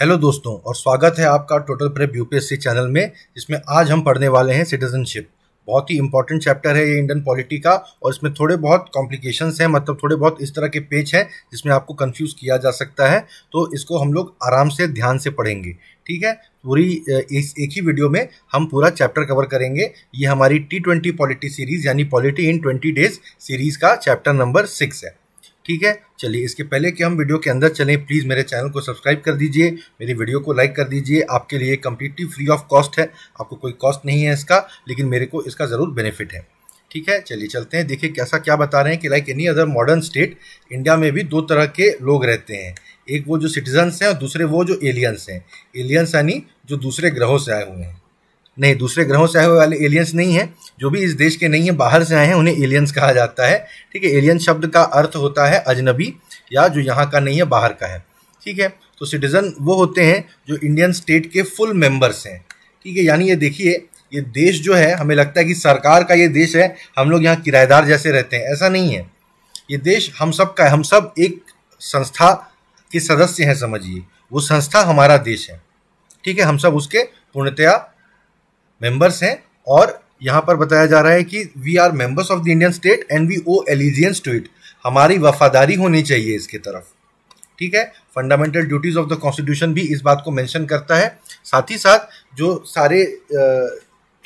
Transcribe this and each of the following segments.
Hello दोस्तों और स्वागत है आपका टोटल प्रेप यूपीएससी चैनल में जिसमें आज हम पढ़ने वाले हैं सिटीजनशिप बहुत ही इंपॉर्टेंट चैप्टर है ये इंडियन पॉलिटी का और इसमें थोड़े बहुत कॉम्प्लिकेशंस हैं मतलब थोड़े बहुत इस तरह के पेज हैं जिसमें आपको कंफ्यूज किया जा सकता है तो इसको हम लोग आराम से ध्यान से पढ़ेंगे ठीक है पूरी इस एक ही वीडियो में हम पूरा चैप्टर कवर करेंगे ये हमारी टी ट्वेंटी पॉलिटी सीरीज यानी polity in twenty days series का चैप्टर नंबर सिक्स है ठीक है चलिए इसके पहले कि हम वीडियो के अंदर चलें प्लीज़ मेरे चैनल को सब्सक्राइब कर दीजिए मेरी वीडियो को लाइक कर दीजिए आपके लिए कम्प्लीटली फ्री ऑफ कॉस्ट है आपको कोई कॉस्ट नहीं है इसका लेकिन मेरे को इसका ज़रूर बेनिफिट है ठीक है चलिए चलते हैं देखिए कैसा क्या बता रहे हैं कि like any other modern state India में भी दो तरह के लोग रहते हैं एक वो जो सिटीजन्स हैं और दूसरे वो जो एलियंस हैं एलियंस यानी जो दूसरे ग्रहों से आए हुए हैं नहीं दूसरे ग्रहों से आए हुए वाले एलियंस नहीं हैं जो भी इस देश के नहीं हैं बाहर से आए हैं उन्हें एलियंस कहा जाता है ठीक है एलियन शब्द का अर्थ होता है अजनबी या जो यहाँ का नहीं है बाहर का है ठीक है तो सिटीज़न वो होते हैं जो इंडियन स्टेट के फुल मेंबर्स हैं ठीक है यानी ये देखिए ये देश जो है हमें लगता है कि सरकार का ये देश है हम लोग यहाँ किराएदार जैसे रहते हैं ऐसा नहीं है ये देश हम सब का है हम सब एक संस्था के सदस्य हैं समझिए वो संस्था हमारा देश है ठीक है हम सब उसके पूर्णतया मेंबर्स हैं और यहाँ पर बताया जा रहा है कि we are members of the Indian state and we owe allegiance to it हमारी वफादारी होनी चाहिए इसकी तरफ ठीक है fundamental duties of the constitution भी इस बात को मेंशन करता है साथ ही साथ जो सारे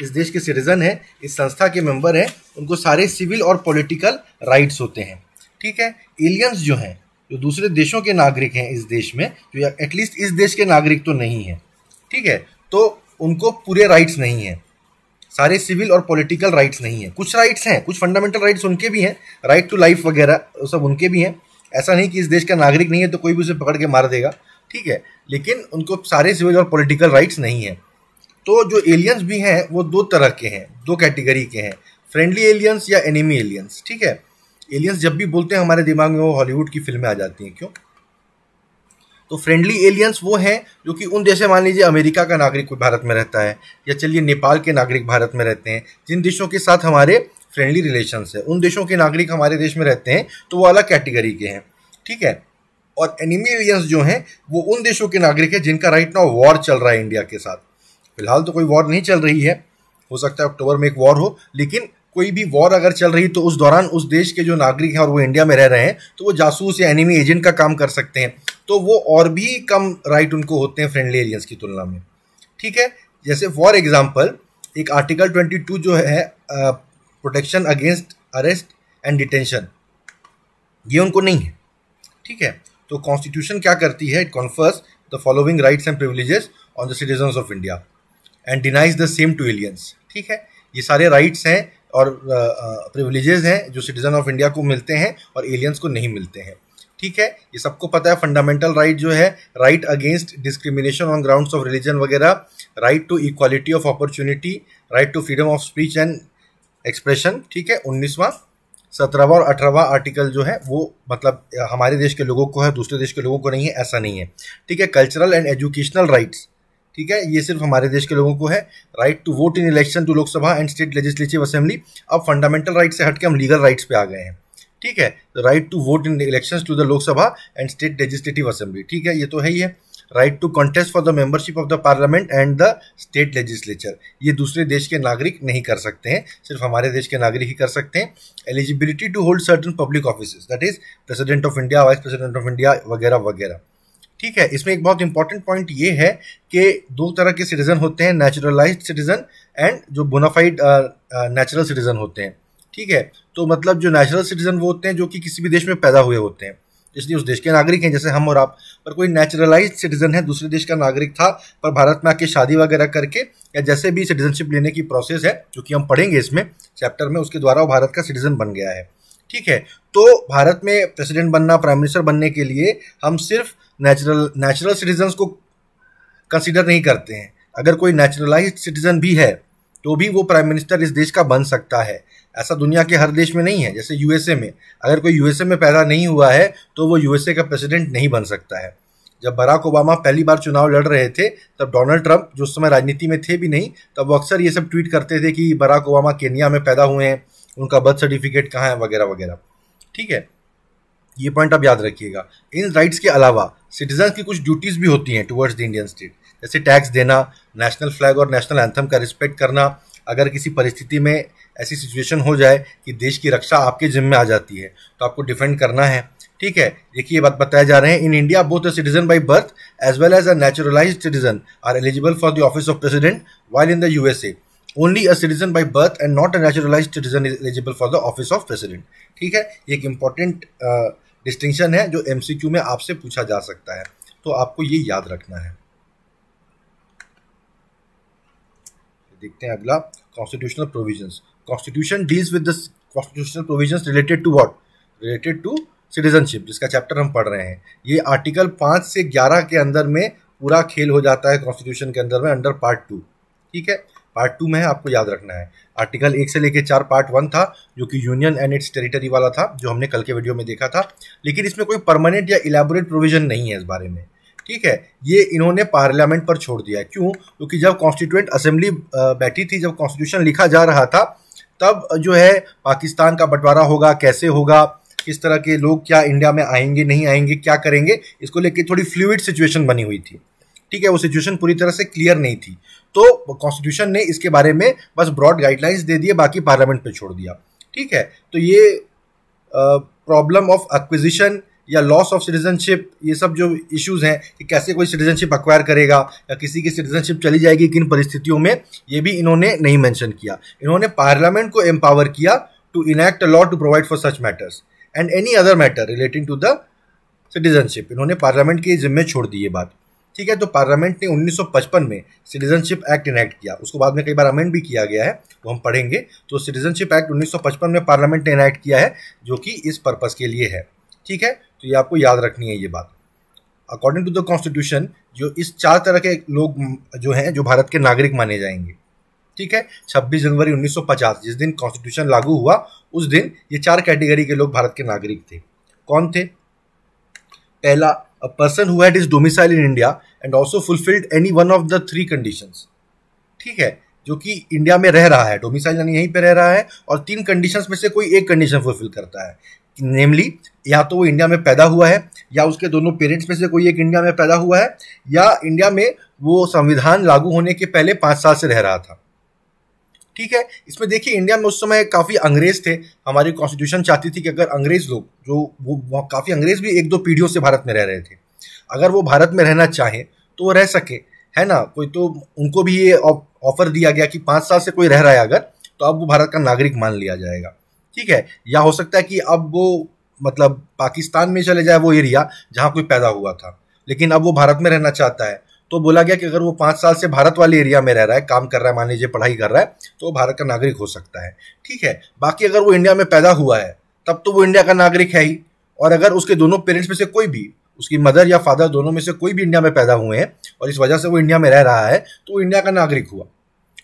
इस देश के सिटीजन हैं इस संस्था के मेंबर हैं उनको सारे सिविल और पॉलिटिकल राइट्स होते हैं ठीक है एलियंस जो हैं जो दूसरे देशों के नागरिक हैं इस देश में जो एटलीस्ट इस देश के नागरिक तो नहीं हैं ठीक है तो उनको पूरे राइट्स नहीं है सारे सिविल और पॉलिटिकल राइट्स नहीं है कुछ राइट्स हैं कुछ फंडामेंटल राइट्स उनके भी हैं राइट टू लाइफ वगैरह सब उनके भी हैं ऐसा नहीं कि इस देश का नागरिक नहीं है तो कोई भी उसे पकड़ के मार देगा ठीक है लेकिन उनको सारे सिविल और पॉलिटिकल राइट्स नहीं है तो जो एलियंस भी हैं वो दो तरह के हैं दो कैटेगरी के हैं फ्रेंडली एलियंस या एनिमी एलियंस ठीक है एलियंस जब भी बोलते हैं हमारे दिमाग में वो हॉलीवुड की फिल्में आ जाती हैं क्यों तो फ्रेंडली एलियंस वो हैं जो कि उन जैसे मान लीजिए अमेरिका का नागरिक कोई भारत में रहता है या चलिए नेपाल के नागरिक भारत में रहते हैं जिन देशों के साथ हमारे फ्रेंडली रिलेशन है उन देशों के नागरिक हमारे देश में रहते हैं तो वो अलग कैटेगरी के हैं ठीक है और एनिमी एलियंस जो हैं वो उन देशों के नागरिक हैं जिनका राइट नाउ वॉर चल रहा है इंडिया के साथ फिलहाल तो कोई वॉर नहीं चल रही है हो सकता है अक्टूबर में एक वॉर हो लेकिन कोई भी वॉर अगर चल रही तो उस दौरान उस देश के जो नागरिक हैं और वो इंडिया में रह रहे हैं तो वो जासूस या एनिमी एजेंट का काम कर सकते हैं तो वो और भी कम राइट उनको होते हैं फ्रेंडली एलियंस की तुलना में ठीक है जैसे फॉर एग्जाम्पल एक आर्टिकल ट्वेंटी टू जो है protection against arrest and detention ये उनको नहीं है ठीक है तो कॉन्स्टिट्यूशन क्या करती है it confers the following rights and privileges on the citizens of India and denies the same to aliens ठीक है ये सारे राइट्स हैं और प्रिविलेजेस हैं जो सिटीजन ऑफ इंडिया को मिलते हैं और एलियंस को नहीं मिलते हैं ठीक है ये सबको पता है फंडामेंटल राइट right जो है right against discrimination on grounds of religion वगैरह right to equality of opportunity right to freedom of speech and expression ठीक है उन्नीसवां सत्रहवा और अठारहवा आर्टिकल जो है वो मतलब हमारे देश के लोगों को है दूसरे देश के लोगों को नहीं है ऐसा नहीं है ठीक है कल्चरल एंड एजुकेशनल राइट्स ठीक है ये सिर्फ हमारे देश के लोगों को है right to vote in election to Lok Sabha and state legislative assembly अब फंडामेंटल राइट से हटके हम लीगल राइट्स पे आ गए हैं ठीक है right to vote in election to the Lok Sabha and state legislative assembly ठीक है ये तो है ही है right to contest for the membership of the parliament and the state legislature ये दूसरे देश के नागरिक नहीं कर सकते हैं सिर्फ हमारे देश के नागरिक ही कर सकते हैं eligibility to hold certain public office that is president of India vice president of India वगैरह वगैरह ठीक है इसमें एक बहुत इंपॉर्टेंट पॉइंट ये है कि दो तरह के सिटीजन होते हैं नेचुरलाइज सिटीजन एंड जो बोनाफाइड नेचुरल सिटीजन होते हैं ठीक है तो मतलब जो नेचुरल सिटीजन वो होते हैं जो कि किसी भी देश में पैदा हुए होते हैं इसलिए उस देश के नागरिक हैं जैसे हम और आप पर कोई नेचुरलाइज सिटीजन है दूसरे देश का नागरिक था पर भारत में आके शादी वगैरह करके या जैसे भी सिटीजनशिप लेने की प्रोसेस है जो कि हम पढ़ेंगे इसमें चैप्टर में उसके द्वारा वो भारत का सिटीजन बन गया है ठीक है तो भारत में प्रेसिडेंट बनना प्राइम मिनिस्टर बनने के लिए हम सिर्फ नेचुरल नेचुरल सिटीजन्स को कंसिडर नहीं करते हैं अगर कोई नेचुरलाइज सिटीजन भी है तो भी वो प्राइम मिनिस्टर इस देश का बन सकता है ऐसा दुनिया के हर देश में नहीं है जैसे यूएसए में अगर कोई यूएसए में पैदा नहीं हुआ है तो वो यूएसए का प्रेसिडेंट नहीं बन सकता है जब बराक ओबामा पहली बार चुनाव लड़ रहे थे तब डोनाल्ड ट्रंप जो उस समय राजनीति में थे भी नहीं तब वो अक्सर ये सब ट्वीट करते थे कि बराक ओबामा केनिया में पैदा हुए हैं उनका बर्थ सर्टिफिकेट कहाँ है वगैरह वगैरह ठीक है ये पॉइंट आप याद रखिएगा इन राइट्स के अलावा सिटीजन की कुछ ड्यूटीज़ भी होती हैं टुवर्ड्स द इंडियन स्टेट जैसे टैक्स देना नेशनल फ्लैग और नेशनल एंथम का रिस्पेक्ट करना अगर किसी परिस्थिति में ऐसी सिचुएशन हो जाए कि देश की रक्षा आपके जिम्मे आ जाती है तो आपको डिफेंड करना है ठीक है देखिए ये बात बताया जा रहे हैं in India both a citizen by birth as well as a naturalise citizen are eligible for the office of president while in the USA only a citizen by birth and not a naturalise citizen is eligible for the office of president ठीक है ये एक important distinction uh, है जो M में आपसे पूछा जा सकता है तो आपको ये याद रखना है देखते हैं अगला constitutional provisions constitution deals with the constitutional provisions related to what related to citizenship जिसका चैप्टर हम पढ़ रहे हैं ये आर्टिकल पाँच से ग्यारह के अंदर में पूरा खेल हो जाता है कॉन्स्टिट्यूशन के अंदर में अंडर पार्ट टू ठीक है पार्ट टू में आपको याद रखना है आर्टिकल एक से लेकर चार पार्ट वन था जो कि यूनियन एंड इट्स टेरिटरी वाला था जो हमने कल के वीडियो में देखा था लेकिन इसमें कोई परमानेंट या इलेबोरेट प्रोविजन नहीं है इस बारे में ठीक है ये इन्होंने पार्लियामेंट पर छोड़ दिया क्यों क्योंकि जब कॉन्स्टिट्यूंट असेंबली बैठी थी जब कॉन्स्टिट्यूशन लिखा जा रहा था तब जो है पाकिस्तान का बंटवारा होगा कैसे होगा किस तरह के लोग क्या इंडिया में आएंगे नहीं आएंगे क्या करेंगे इसको लेके थोड़ी फ्लूड सिचुएशन बनी हुई थी ठीक है वो सिचुएशन पूरी तरह से क्लियर नहीं थी तो कॉन्स्टिट्यूशन ने इसके बारे में बस ब्रॉड गाइडलाइंस दे दिए बाकी पार्लियामेंट पे छोड़ दिया ठीक है तो ये प्रॉब्लम ऑफ एक्विजिशन या लॉस ऑफ सिटीजनशिप ये सब जो इश्यूज हैं कि कैसे कोई सिटीजनशिप अक्वायर करेगा या किसी की सिटीजनशिप चली जाएगी किन परिस्थितियों में ये भी इन्होंने नहीं मैंशन किया इन्होंने पार्लियामेंट को एम्पावर किया to enact a law to provide for such matters and any other matter relating to the citizenship इन्होंने पार्लियामेंट के जिम्मे छोड़ दी ये बात ठीक है तो पार्लियामेंट ने 1955 में सिटीजनशिप एक्ट इनैक्ट किया उसको बाद में कई बार अमेंड भी किया गया है वो हम पढ़ेंगे तो सिटीजनशिप एक्ट 1955 में पार्लियामेंट ने इनैक्ट किया है जो कि इस पर्पज़ के लिए है ठीक है तो ये आपको याद रखनी है ये बात अकॉर्डिंग टू द कॉन्स्टिट्यूशन जो इस चार तरह के लोग जो हैं जो भारत के नागरिक माने जाएंगे ठीक है 26 जनवरी 1950 जिस दिन कॉन्स्टिट्यूशन लागू हुआ उस दिन ये चार कैटेगरी के लोग भारत के नागरिक थे कौन थे पहला a person who had his domicile in India and also fulfilled any one of the three conditions. ठीक है जो कि इंडिया में रह रहा है डोमिसाइल यानी यहीं पे रह रहा है और तीन कंडीशंस में से कोई एक कंडीशन फुलफिल करता है नेमली या तो वो इंडिया में पैदा हुआ है या उसके दोनों पेरेंट्स में से कोई एक इंडिया में पैदा हुआ है या इंडिया में वो संविधान लागू होने के पहले पाँच साल से रह रहा था ठीक है इसमें देखिए इंडिया में उस समय काफ़ी अंग्रेज थे हमारी कॉन्स्टिट्यूशन चाहती थी कि अगर अंग्रेज लोग जो वो काफ़ी अंग्रेज भी एक दो पीढ़ियों से भारत में रह रहे थे अगर वो भारत में रहना चाहें तो वो रह सके है ना कोई तो उनको भी ये ऑफर दिया गया कि पाँच साल से कोई रह रहा है अगर तो अब वो भारत का नागरिक मान लिया जाएगा ठीक है या हो सकता है कि अब वो मतलब पाकिस्तान में चले जाए वो एरिया जहाँ कोई पैदा हुआ था लेकिन अब वो भारत में रहना चाहता है तो बोला गया कि अगर वो पाँच साल से भारत वाले एरिया में रह रहा है काम कर रहा है मान लीजिए पढ़ाई कर रहा है तो वो भारत का नागरिक हो सकता है ठीक है बाकी अगर वो इंडिया में पैदा हुआ है तब तो वो इंडिया का नागरिक है ही और अगर उसके दोनों पेरेंट्स में से कोई भी उसकी मदर या फादर दोनों में से कोई भी इंडिया में पैदा हुए हैं और इस वजह से वो इंडिया में रह रहा है तो वो इंडिया का नागरिक हुआ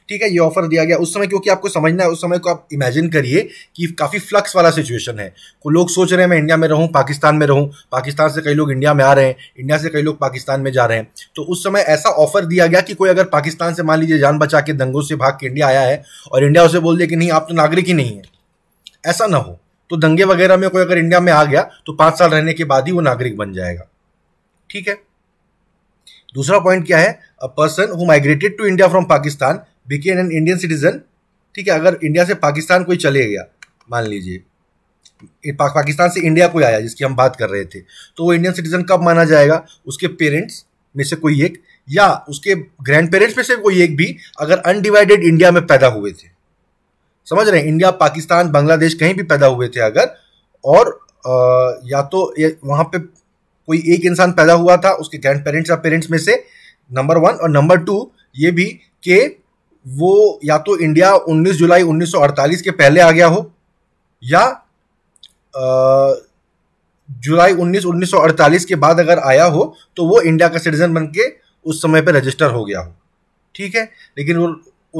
ठीक है ये ऑफर दिया गया उस समय क्योंकि आपको समझना है उस समय को आप इमेजिन करिए कि काफ़ी फ्लक्स वाला सिचुएशन है को लोग सोच रहे हैं मैं इंडिया में रहूं पाकिस्तान में रहूं पाकिस्तान से कई लोग इंडिया में आ रहे हैं इंडिया से कई लोग पाकिस्तान में जा रहे हैं तो उस समय ऐसा ऑफर दिया गया कि कोई अगर पाकिस्तान से मान लीजिए जान बचा के दंगों से भाग के इंडिया आया है और इंडिया उसे बोल दिया कि नहीं आप तो नागरिक ही नहीं है ऐसा ना हो तो दंगे वगैरह में कोई अगर इंडिया में आ गया तो पांच साल रहने के बाद ही वो नागरिक बन जाएगा ठीक है दूसरा पॉइंट क्या है a person who migrated to India from Pakistan became an Indian citizen ठीक है अगर इंडिया से पाकिस्तान कोई चले गया मान लीजिए पा, पाकिस्तान से इंडिया कोई आया जिसकी हम बात कर रहे थे तो वो इंडियन सिटीजन कब माना जाएगा उसके पेरेंट्स में से कोई एक या उसके ग्रैंड पेरेंट्स में से कोई एक भी अगर अनडिवाइडेड इंडिया में पैदा हुए थे समझ रहे हैं इंडिया पाकिस्तान बांग्लादेश कहीं भी पैदा हुए थे अगर और आ, या तो वहाँ पे कोई एक इंसान पैदा हुआ था उसके ग्रैंड पेरेंट्स या पेरेंट्स में से नंबर वन और नंबर टू ये भी कि वो या तो इंडिया 19 जुलाई 1948 के पहले आ गया हो या जुलाई 19 1948 के बाद अगर आया हो तो वो इंडिया का सिटीजन बन के उस समय पे रजिस्टर हो गया हो ठीक है लेकिन वो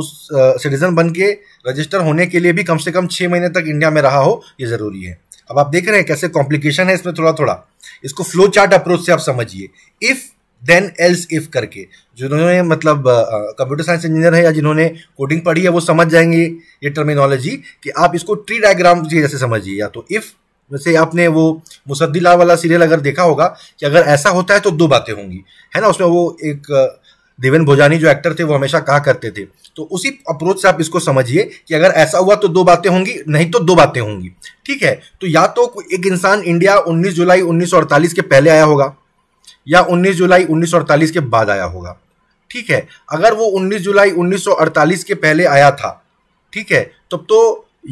उस सिटीजन बन के रजिस्टर होने के लिए भी कम से कम छः महीने तक इंडिया में रहा हो ये ज़रूरी है अब आप देख रहे हैं कैसे कॉम्प्लिकेशन है इसमें थोड़ा थोड़ा इसको फ्लो चार्ट अप्रोच से आप समझिए इफ़ देन एल्स इफ करके जिन्होंने मतलब कंप्यूटर साइंस इंजीनियर है या जिन्होंने कोडिंग पढ़ी है वो समझ जाएंगे ये टर्मिनोलॉजी कि आप इसको ट्री डायग्राम से जैसे समझिए या तो इफ़ वैसे आपने वो मुसद्दिला वाला सीरियल अगर देखा होगा कि अगर ऐसा होता है तो दो बातें होंगी है ना उसमें वो एक देवेन भोजानी जो एक्टर थे वो हमेशा कहा करते थे तो उसी अप्रोच से आप इसको समझिए कि अगर ऐसा हुआ तो दो बातें होंगी नहीं तो दो बातें होंगी ठीक है तो या तो एक इंसान इंडिया 19 जुलाई 1948 के पहले आया होगा या 19 जुलाई 1948 के बाद आया होगा ठीक है अगर वो 19 जुलाई 1948 के पहले आया था ठीक है तब तो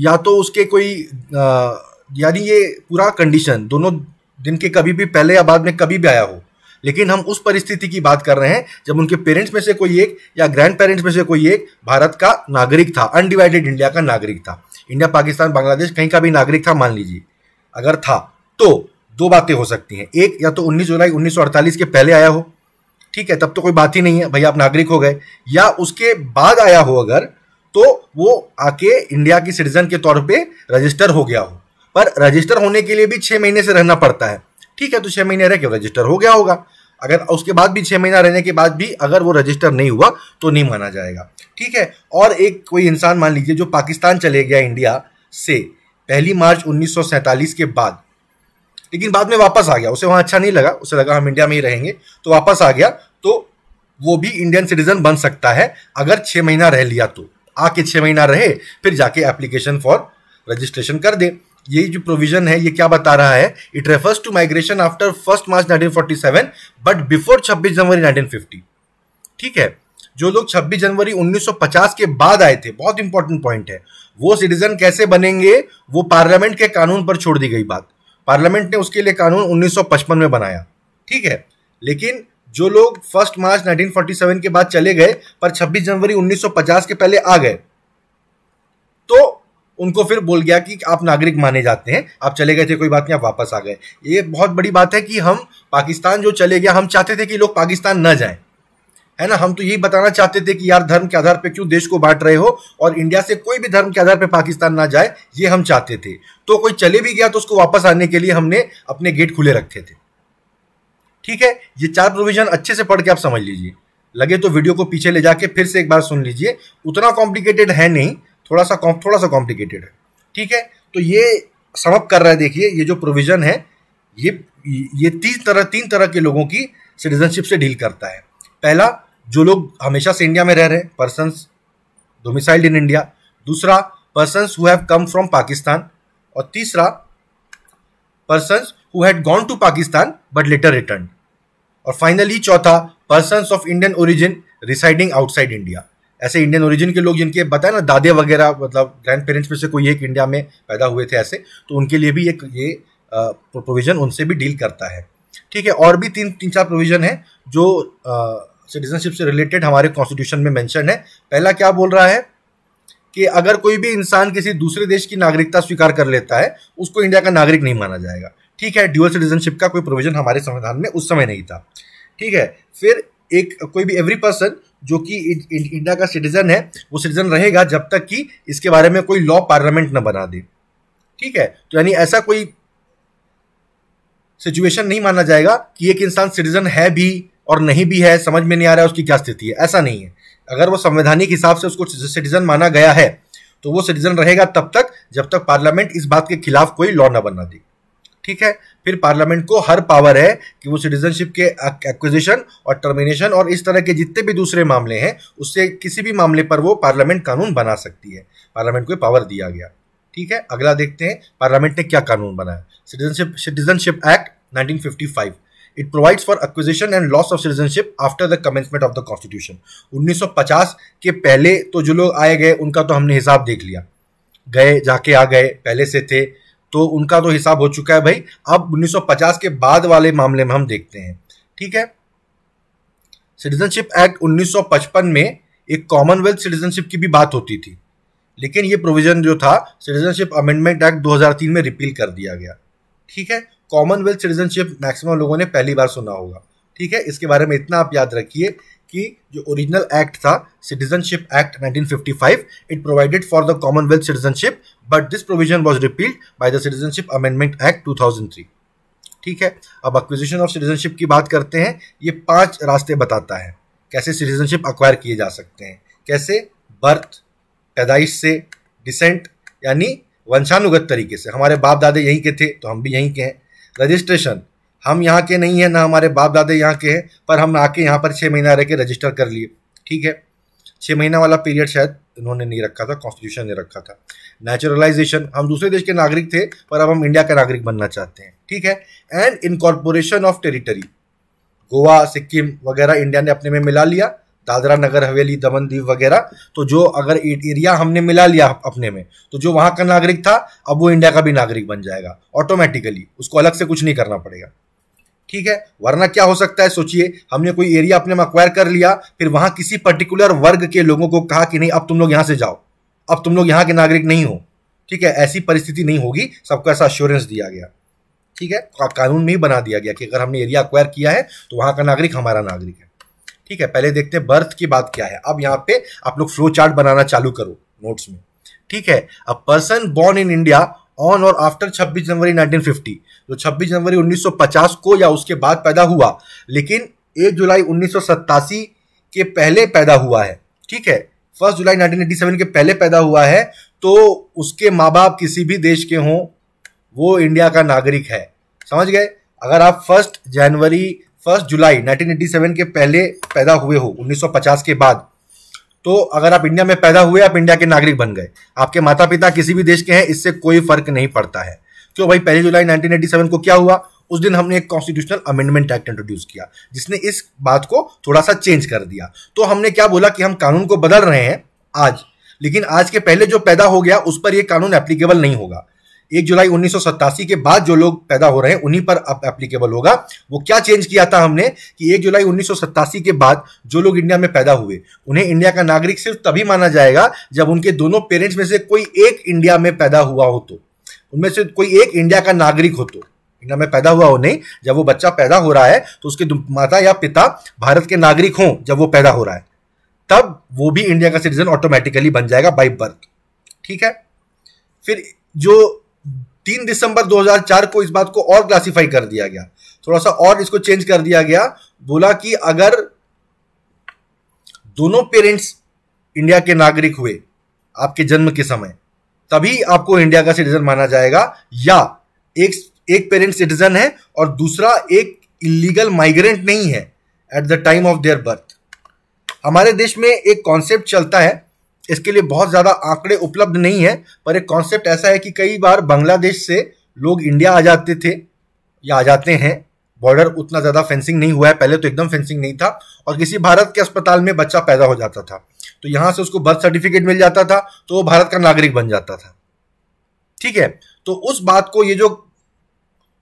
या तो उसके कोई यानी ये पूरा कंडीशन दोनों दिन के कभी भी पहले या बाद में कभी भी आया हो लेकिन हम उस परिस्थिति की बात कर रहे हैं जब उनके पेरेंट्स में से कोई एक या ग्रैंड पेरेंट्स में से कोई एक भारत का नागरिक था अनडिवाइडेड इंडिया का नागरिक था इंडिया पाकिस्तान बांग्लादेश कहीं का भी नागरिक था मान लीजिए अगर था तो दो बातें हो सकती हैं एक या तो 19 जुलाई 1948 के पहले आया हो ठीक है तब तो कोई बात ही नहीं है भाई आप नागरिक हो गए या उसके बाद आया हो अगर तो वो आके इंडिया की सिटीजन के तौर पे रजिस्टर हो गया हो पर रजिस्टर होने के लिए भी छः महीने से रहना पड़ता है ठीक है तो छः महीने रह के रजिस्टर हो गया होगा अगर उसके बाद भी छः महीना रहने के बाद भी अगर वो रजिस्टर नहीं हुआ तो नहीं माना जाएगा ठीक है और एक कोई इंसान मान लीजिए जो पाकिस्तान चले गया इंडिया से पहली मार्च 1947 के बाद लेकिन बाद में वापस आ गया उसे वहां अच्छा नहीं लगा उसे लगा हम इंडिया में ही रहेंगे तो वापस आ गया तो वो भी इंडियन सिटीजन बन सकता है अगर छह महीना रह लिया तो आके छह महीना रहे फिर जाके एप्लीकेशन फॉर रजिस्ट्रेशन कर दे ये जो प्रोविजन है ये क्या बता रहा है it refers to migration after first March 1947 but before 26 January 1950 ठीक है जो लोग 26 जनवरी 1950 के बाद आए थे बहुत इंपॉर्टेंट पॉइंट है वो सिटीजन कैसे बनेंगे वो पार्लियामेंट के कानून पर छोड़ दी गई बात पार्लियामेंट ने उसके लिए कानून 1955 में बनाया ठीक है लेकिन जो लोग फर्स्ट मार्च 1947 के बाद चले गए पर 26 जनवरी 1950 के पहले आ गए तो उनको फिर बोल गया कि आप नागरिक माने जाते हैं आप चले गए थे कोई बात नहीं आप वापस आ गए ये बहुत बड़ी बात है कि हम पाकिस्तान जो चले गया हम चाहते थे कि लोग पाकिस्तान न जाएं है ना हम तो यही बताना चाहते थे कि यार धर्म के आधार पे क्यों देश को बांट रहे हो और इंडिया से कोई भी धर्म के आधार पे पाकिस्तान ना जाए ये हम चाहते थे तो कोई चले भी गया तो उसको वापस आने के लिए हमने अपने गेट खुले रखे थे ठीक है ये चार प्रोविजन अच्छे से पढ़ के आप समझ लीजिए लगे तो वीडियो को पीछे ले जाके फिर से एक बार सुन लीजिए उतना कॉम्प्लिकेटेड है नहीं थोड़ा सा थोड़ा सा कॉम्प्लिकेटेड है ठीक है तो ये समप कर रहा है देखिए ये जो प्रोविजन है ये ये तीन तरह तीन तरह के लोगों की सिटीजनशिप से डील करता है पहला जो लोग हमेशा से इंडिया में रह रहे हैं पर्सन डोमिसाइल्ड इन इंडिया दूसरा person who have come from Pakistan और तीसरा person who had gone to Pakistan but later return और फाइनली चौथा person of Indian origin residing outside India ऐसे इंडियन ओरिजिन के लोग जिनके बताए ना दादे वगैरह मतलब ग्रैंड पेरेंट्स में से कोई एक इंडिया में पैदा हुए थे ऐसे तो उनके लिए भी एक ये प्रोविज़न उनसे भी डील करता है ठीक है और भी तीन तीन चार प्रोविज़न है जो आ, सिटीजनशिप से रिलेटेड हमारे कॉन्स्टिट्यूशन में मेंशन है पहला क्या बोल रहा है कि अगर कोई भी इंसान किसी दूसरे देश की नागरिकता स्वीकार कर लेता है उसको इंडिया का नागरिक नहीं माना जाएगा ठीक है ड्यूअल सिटीजनशिप का कोई प्रोविजन हमारे संविधान में उस समय नहीं था ठीक है फिर एक कोई भी एवरी पर्सन जो कि इंडिया का सिटीजन है वो सिटीजन रहेगा जब तक कि इसके बारे में कोई लॉ पार्लियामेंट न बना दे ठीक है तो यानी ऐसा कोई सिचुएशन नहीं माना जाएगा कि एक इंसान सिटीजन है भी और नहीं भी है समझ में नहीं आ रहा है उसकी क्या स्थिति है ऐसा नहीं है अगर वो संवैधानिक हिसाब से उसको सिटीजन माना गया है तो वो सिटीजन रहेगा तब तक जब तक पार्लियामेंट इस बात के खिलाफ कोई लॉ ना बना दे ठीक है फिर पार्लियामेंट को हर पावर है कि वो सिटीजनशिप के एक्विजिशन और टर्मिनेशन और इस तरह के जितने भी दूसरे मामले हैं उससे किसी भी मामले पर वो पार्लियामेंट कानून बना सकती है पार्लियामेंट को पावर दिया गया ठीक है अगला देखते हैं पार्लियामेंट ने क्या कानून बनाया citizenship citizenship act 1955 it provides for acquisition and loss of citizenship after the commencement of the constitution 1950 के पहले तो जो लोग आए गए उनका तो हमने हिसाब देख लिया गए जाके आ गए पहले से थे तो उनका तो हिसाब हो चुका है भाई अब 1950 के बाद वाले मामले में हम देखते हैं ठीक है सिटीजनशिप एक्ट 1955 में एक कॉमनवेल्थ सिटीजनशिप की भी बात होती थी लेकिन ये प्रोविजन जो था सिटीजनशिप अमेंडमेंट एक्ट 2003 में रिपील कर दिया गया ठीक है कॉमनवेल्थ सिटीजनशिप मैक्सिमम लोगों ने पहली बार सुना होगा ठीक है इसके बारे में इतना आप याद रखिए कि जो ओरिजिनल एक्ट था citizenship act 1955 it provided for the commonwealth citizenship but this provision was repealed by the citizenship amendment act 2003 ठीक है अब एक्विजिशन ऑफ सिटीजनशिप की बात करते हैं ये पांच रास्ते बताता है कैसे सिटीजनशिप अक्वायर किए जा सकते हैं कैसे बर्थ पैदाइश से डिसेंट यानी वंशानुगत तरीके से हमारे बाप दादे यहीं के थे तो हम भी यहीं के हैं रजिस्ट्रेशन हम यहाँ के नहीं हैं ना हमारे बाप दादे यहाँ के हैं पर हम आके यहाँ पर छः महीना रह के रजिस्टर कर लिए ठीक है छः महीना वाला पीरियड शायद इन्होंने नहीं रखा था कॉन्स्टिट्यूशन ने रखा था नेचुरलाइजेशन हम दूसरे देश के नागरिक थे पर अब हम इंडिया का नागरिक बनना चाहते हैं ठीक है and incorporation of territory Goa Sikkim वगैरह इंडिया ने अपने में मिला लिया दादरा नगर हवेली दमन दीव वगैरह तो जो अगर एरिया हमने मिला लिया अपने में तो जो वहाँ का नागरिक था अब वो इंडिया का भी नागरिक बन जाएगा ऑटोमेटिकली उसको अलग से कुछ नहीं करना पड़ेगा ठीक है वरना क्या हो सकता है सोचिए हमने कोई एरिया अपने में अक्वायर कर लिया फिर वहाँ किसी पर्टिकुलर वर्ग के लोगों को कहा कि नहीं अब तुम लोग यहाँ से जाओ अब तुम लोग यहाँ के नागरिक नहीं हो ठीक है ऐसी परिस्थिति नहीं होगी सबको ऐसा अश्योरेंस दिया गया ठीक है कानून में ही बना दिया गया कि अगर हमने एरिया अक्वायर किया है तो वहाँ का नागरिक हमारा नागरिक है ठीक है पहले देखते हैं बर्थ की बात क्या है अब यहाँ पे आप लोग फ्लो चार्ट बनाना चालू करो नोट्स में ठीक है a person born in India on और आफ्टर 26 जनवरी 1950 जो 26 जनवरी 1950 को या उसके बाद पैदा हुआ लेकिन 1 जुलाई उन्नीस के पहले पैदा हुआ है ठीक है फर्स्ट जुलाई 1987 के पहले पैदा हुआ है तो उसके माँ बाप किसी भी देश के हों वो इंडिया का नागरिक है समझ गए अगर आप फर्स्ट जनवरी फर्स्ट जुलाई 1987 के पहले पैदा हुए हो 1950 के बाद तो अगर आप इंडिया में पैदा हुए आप इंडिया के नागरिक बन गए आपके माता पिता किसी भी देश के हैं इससे कोई फर्क नहीं पड़ता है क्यों भाई पहली जुलाई 1987 को क्या हुआ उस दिन हमने एक कॉन्स्टिट्यूशनल अमेंडमेंट एक्ट इंट्रोड्यूस किया जिसने इस बात को थोड़ा सा चेंज कर दिया तो हमने क्या बोला कि हम कानून को बदल रहे हैं आज लेकिन आज के पहले जो पैदा हो गया उस पर यह कानून एप्लीकेबल नहीं होगा एक जुलाई उन्नीस के बाद जो लोग पैदा हो रहे हैं उन्हीं पर अब एप्लीकेबल होगा वो क्या चेंज किया था हमने कि एक जुलाई उन्नीस के बाद जो लोग इंडिया में पैदा हुए उन्हें इंडिया का नागरिक सिर्फ तभी माना जाएगा जब उनके दोनों पेरेंट्स में से कोई एक इंडिया में पैदा हुआ हो तो उनमें से कोई एक इंडिया का नागरिक हो तो इंडिया में पैदा हुआ हो नहीं जब वो बच्चा पैदा हो रहा है तो उसके माता या पिता भारत के नागरिक हों जब वो पैदा हो रहा है तब वो भी इंडिया का सिटीजन ऑटोमेटिकली बन जाएगा बाई बर्थ ठीक है फिर जो तीन दिसंबर 2004 को इस बात को और क्लासिफाई कर दिया गया थोड़ा सा और इसको चेंज कर दिया गया बोला कि अगर दोनों पेरेंट्स इंडिया के नागरिक हुए आपके जन्म के समय तभी आपको इंडिया का सिटीजन माना जाएगा या एक एक पेरेंट सिटीजन है और दूसरा एक इलीगल माइग्रेंट नहीं है at the time of their birth हमारे देश में एक कॉन्सेप्ट चलता है इसके लिए बहुत ज़्यादा आंकड़े उपलब्ध नहीं है पर एक कॉन्सेप्ट ऐसा है कि कई बार बांग्लादेश से लोग इंडिया आ जाते थे या आ जाते हैं बॉर्डर उतना ज़्यादा फेंसिंग नहीं हुआ है पहले तो एकदम फेंसिंग नहीं था और किसी भारत के अस्पताल में बच्चा पैदा हो जाता था तो यहाँ से उसको बर्थ सर्टिफिकेट मिल जाता था तो वो भारत का नागरिक बन जाता था ठीक है तो उस बात को ये जो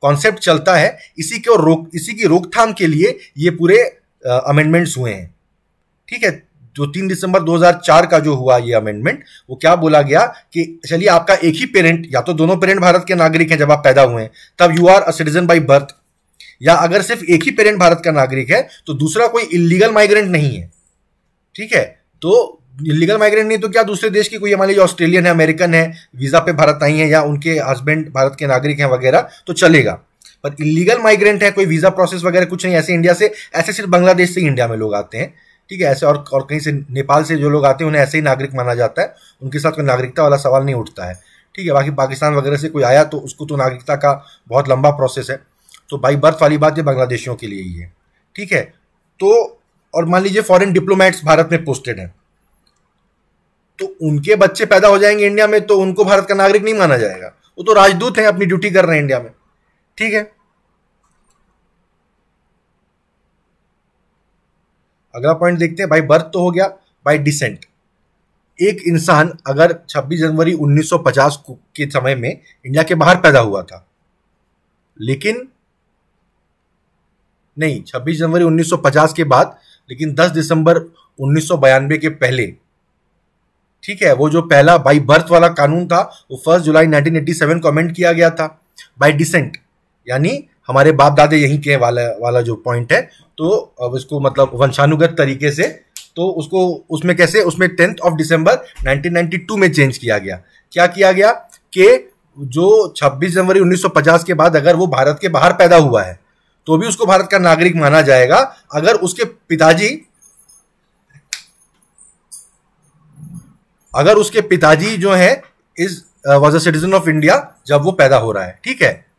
कॉन्सेप्ट चलता है इसी और रोक इसी की रोकथाम के लिए ये पूरे अमेंडमेंट्स हुए हैं ठीक है जो तीन दिसंबर 2004 का जो हुआ ये अमेंडमेंट वो क्या बोला गया कि चलिए आपका एक ही पेरेंट या तो दोनों पेरेंट भारत के नागरिक हैं जब आप पैदा हुए हैं तब you are a citizen by birth या अगर सिर्फ एक ही पेरेंट भारत का नागरिक है तो दूसरा कोई इलीगल माइग्रेंट नहीं है ठीक है तो इलीगल माइग्रेंट नहीं तो क्या दूसरे देश की कोई हमारे ऑस्ट्रेलियन है अमेरिकन है वीजा पे भारत आई है या उनके हस्बैंड भारत के नागरिक हैं वगैरह तो चलेगा पर इलीगल माइग्रेंट है कोई वीजा प्रोसेस वगैरह कुछ नहीं ऐसे इंडिया से ऐसे सिर्फ बांग्लादेश से इंडिया में लोग आते हैं ठीक है ऐसे और और कहीं से नेपाल से जो लोग आते हैं उन्हें ऐसे ही नागरिक माना जाता है उनके साथ कोई नागरिकता वाला सवाल नहीं उठता है ठीक है बाकी पाकिस्तान वगैरह से कोई आया तो उसको तो नागरिकता का बहुत लंबा प्रोसेस है तो बाई बर्थ वाली बात ये बांग्लादेशियों के लिए ही है ठीक है तो और मान लीजिए फॉरेन डिप्लोमेट्स भारत में पोस्टेड हैं तो उनके बच्चे पैदा हो जाएंगे इंडिया में तो उनको भारत का नागरिक नहीं माना जाएगा वो तो राजदूत हैं अपनी ड्यूटी कर रहे हैं इंडिया में ठीक है अगला पॉइंट देखते हैं भाई बर्थ तो हो गया बाई डिसेंट एक इंसान अगर 26 जनवरी 1950 के समय में इंडिया के बाहर पैदा हुआ था लेकिन नहीं 26 जनवरी 1950 के बाद लेकिन 10 दिसंबर उन्नीस के पहले ठीक है वो जो पहला बाई बर्थ वाला कानून था वो फर्स्ट जुलाई 1987 को अमेंड किया गया था बाई डिसेंट यानी हमारे बाप दादे यहीं के वाला वाला जो पॉइंट है तो अब इसको मतलब वंशानुगत तरीके से तो उसको उसमें कैसे उसमें टेंथ ऑफ दिसंबर 1992 में चेंज किया गया क्या किया गया कि जो 26 जनवरी 1950 के बाद अगर वो भारत के बाहर पैदा हुआ है तो भी उसको भारत का नागरिक माना जाएगा अगर उसके पिताजी अगर उसके पिताजी जो है is was a citizen of India जब वो पैदा हो रहा है ठीक है